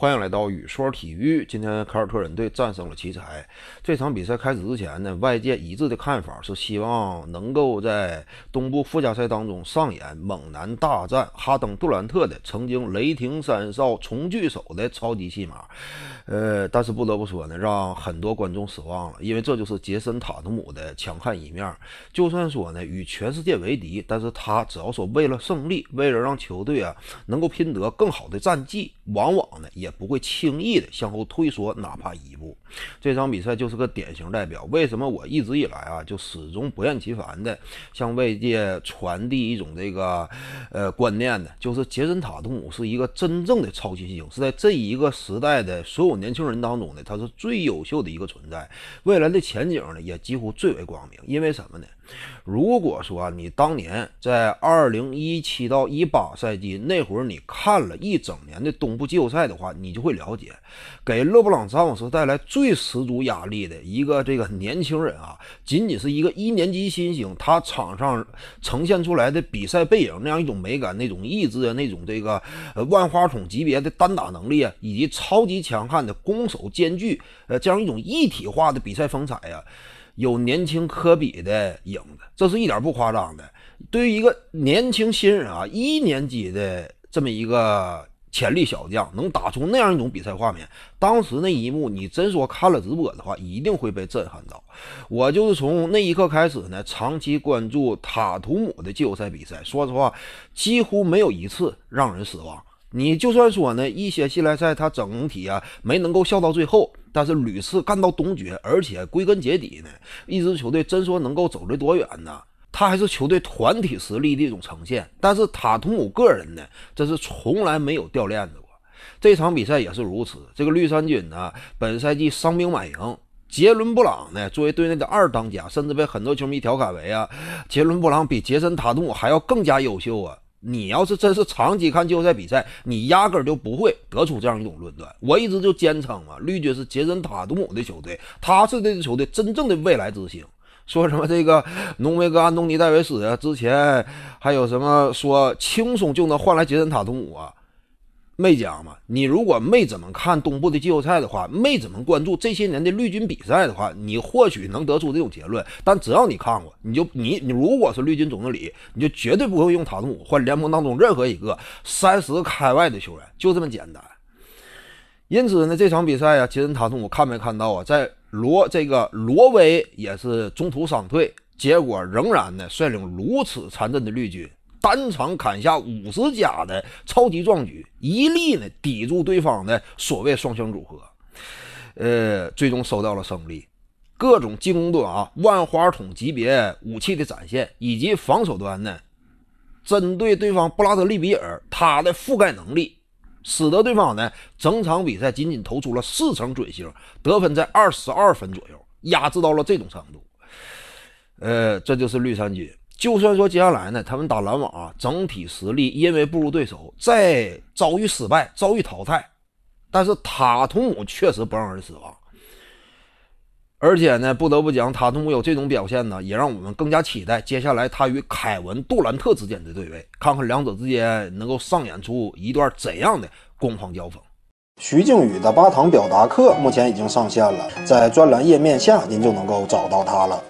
欢迎来到雨说体育。今天，凯尔特人队战胜了奇才。这场比赛开始之前呢，外界一致的看法是希望能够在东部附加赛当中上演猛男大战哈登杜兰特的曾经雷霆三少重聚首的超级戏码。呃，但是不得不说呢，让很多观众失望了，因为这就是杰森塔图姆的强悍一面。就算说呢，与全世界为敌，但是他只要说为了胜利，为了让球队啊能够拼得更好的战绩。往往呢，也不会轻易的向后退缩，哪怕一步。这场比赛就是个典型代表。为什么我一直以来啊，就始终不厌其烦的向外界传递一种这个呃观念呢？就是杰森塔图姆是一个真正的超级巨星，是在这一个时代的所有年轻人当中呢，他是最优秀的一个存在，未来的前景呢也几乎最为光明。因为什么呢？如果说你当年在二零一七到一八赛季那会儿，你看了一整年的东部季后赛的话，你就会了解，给勒布朗詹姆斯带来最最十足压力的一个这个年轻人啊，仅仅是一个一年级新星，他场上呈现出来的比赛背影那样一种美感、那种意志、那种这个呃万花筒级别的单打能力啊，以及超级强悍的攻守兼具呃这样一种一体化的比赛风采啊，有年轻科比的影子，这是一点不夸张的。对于一个年轻新人啊，一年级的这么一个。潜力小将能打出那样一种比赛画面，当时那一幕，你真说看了直播的话，一定会被震撼到。我就是从那一刻开始呢，长期关注塔图姆的季后赛比赛。说实话，几乎没有一次让人失望。你就算说呢，一些系列赛他整体啊没能够笑到最后，但是屡次干到东决，而且归根结底呢，一支球队真说能够走得多远呢？他还是球队团体实力的一种呈现，但是塔图姆个人呢，真是从来没有掉链子过。这场比赛也是如此。这个绿衫军呢，本赛季伤兵满营，杰伦布朗呢，作为队内的二当家，甚至被很多球迷调侃为啊，杰伦布朗比杰森塔图姆还要更加优秀啊。你要是真是长期看季后赛比赛，你压根就不会得出这样一种论断。我一直就坚称啊，绿军是杰森塔图姆的球队，他是这支球队真正的未来之星。说什么这个浓眉哥安东尼戴维斯啊？之前还有什么说轻松就能换来杰森塔图姆啊？没讲嘛？你如果没怎么看东部的季后赛的话，没怎么关注这些年的绿军比赛的话，你或许能得出这种结论。但只要你看过，你就你你如果是绿军总经理，你就绝对不会用塔图姆换联盟当中任何一个三十开外的球员，就这么简单。因此呢，这场比赛啊，杰森塔图姆看没看到啊？在。罗这个罗威也是中途伤退，结果仍然呢率领如此残阵的绿军，单场砍下五十加的超级壮举，一力呢抵住对方的所谓双枪组合，呃，最终收到了胜利。各种进攻端啊，万花筒级别武器的展现，以及防守端呢，针对对方布拉德利比尔，他的覆盖能力。使得对方呢，整场比赛仅仅投出了四成准星，得分在二十二分左右，压制到了这种程度。呃，这就是绿衫军。就算说接下来呢，他们打篮网，啊，整体实力因为不如对手，再遭遇失败，遭遇淘汰，但是塔图姆确实不让人失望。而且呢，不得不讲，塔图姆有这种表现呢，也让我们更加期待接下来他与凯文杜兰特之间的对位，看看两者之间能够上演出一段怎样的攻防交锋。徐静宇的八堂表达课目前已经上线了，在专栏页面下您就能够找到他了。